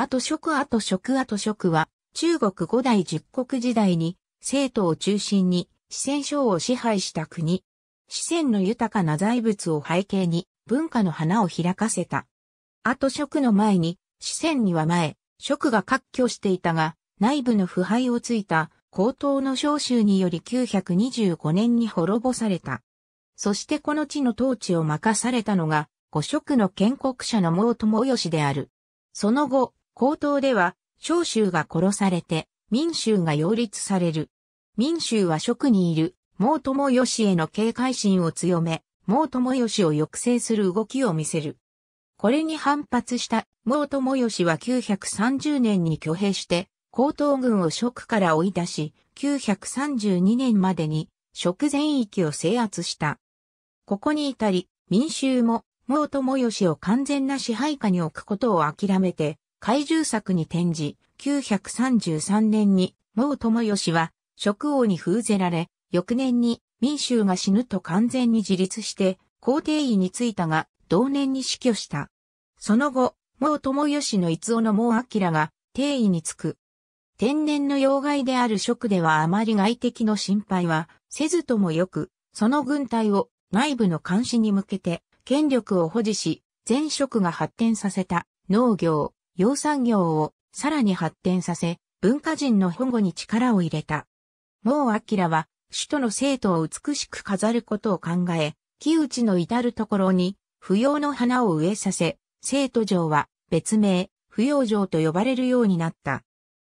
あと職あと職あと職は、中国五代十国時代に、生徒を中心に、四川省を支配した国。四川の豊かな財物を背景に、文化の花を開かせた。あと職の前に、四川には前、職が割拠していたが、内部の腐敗をついた、高等の召集により925年に滅ぼされた。そしてこの地の統治を任されたのが、五職の建国者の毛友義である。その後、高等では、小州が殺されて、民衆が擁立される。民衆は職にいる、毛友義への警戒心を強め、毛友義を抑制する動きを見せる。これに反発した毛友義は930年に挙兵して、高等軍を職から追い出し、932年までに、職全域を制圧した。ここに至り、民衆も毛友義を完全な支配下に置くことを諦めて、怪獣作に転じ、933年に、毛友義は、職王に封ぜられ、翌年に民衆が死ぬと完全に自立して、皇帝位に就いたが、同年に死去した。その後、毛友義の逸尾の毛明が、帝位に就く。天然の要害である職ではあまり外敵の心配はせずともよく、その軍隊を内部の監視に向けて権力を保持し、全職が発展させた農業、養蚕業をさらに発展させ、文化人の保護に力を入れた。毛明は、首都の生徒を美しく飾ることを考え、木内の至るところに、不要の花を植えさせ、生徒城は別名、不要城と呼ばれるようになった。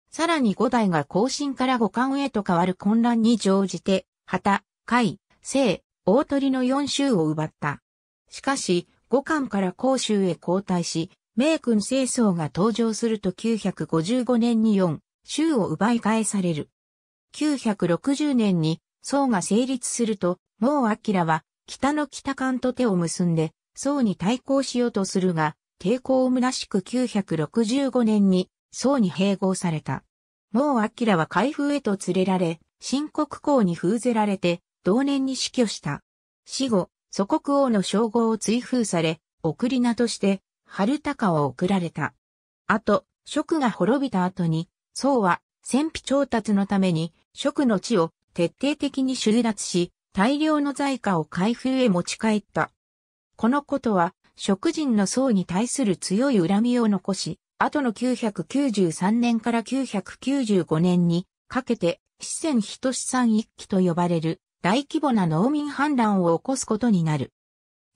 さらに五代が後進から五冠へと変わる混乱に乗じて、旗、海、聖、大鳥の四州を奪った。しかし、五冠から甲州へ交代し、名君清掃が登場すると955年に4、州を奪い返される。960年に宋が成立すると、毛明は北の北関と手を結んで、宋に対抗しようとするが、抵抗を虚しく965年に宋に併合された。毛明は海風へと連れられ、新国公に封ぜられて、同年に死去した。死後、祖国王の称号を追封され、送り名として、春高を送られた。あと、蜀が滅びた後に、宋は戦費調達のために蜀の地を徹底的に収奪し、大量の財貨を開封へ持ち帰った。このことは、蜀人の宋に対する強い恨みを残し、後の993年から995年にかけて、四川人志産一揆と呼ばれる大規模な農民反乱を起こすことになる。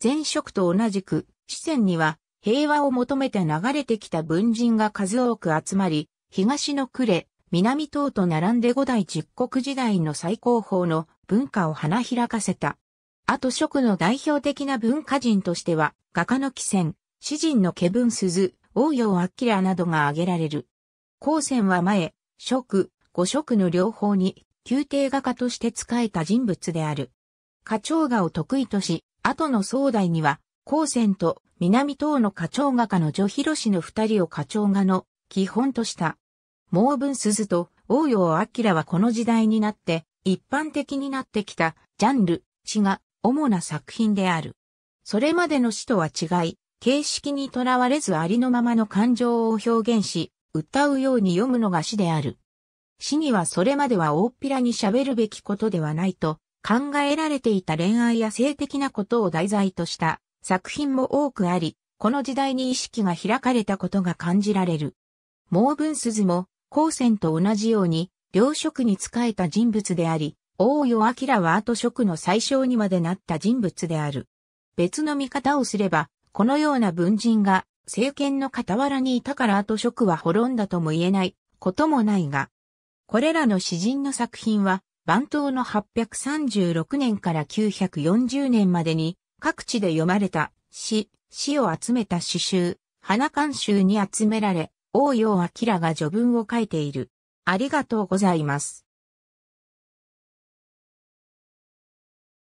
前職と同じく、四川には平和を求めて流れてきた文人が数多く集まり、東の呉、南東と並んで五代十国時代の最高峰の文化を花開かせた。後職の代表的な文化人としては、画家の紀仙、詩人のケブン鈴、王陽ラなどが挙げられる。高専は前、職、五職の両方に、宮廷画家として仕えた人物である。花鳥画を得意とし、後の壮大には、高専と南東の課長画家の女広氏の二人を課長画の基本とした。毛文鈴と王陽明はこの時代になって一般的になってきたジャンル、詩が主な作品である。それまでの詩とは違い、形式にとらわれずありのままの感情を表現し、歌うように読むのが詩である。詩にはそれまでは大っぴらに喋るべきことではないと考えられていた恋愛や性的なことを題材とした作品も多くあり、この時代に意識が開かれたことが感じられる。ン文鈴も、光線と同じように、領職に仕えた人物であり、大与明は後職の最小にまでなった人物である。別の見方をすれば、このような文人が政権の傍らにいたから後職は滅んだとも言えないこともないが、これらの詩人の作品は、番頭の836年から940年までに各地で読まれた詩、詩を集めた詩集、花監修に集められ、応用明が序文を書いている。ありがとうございます。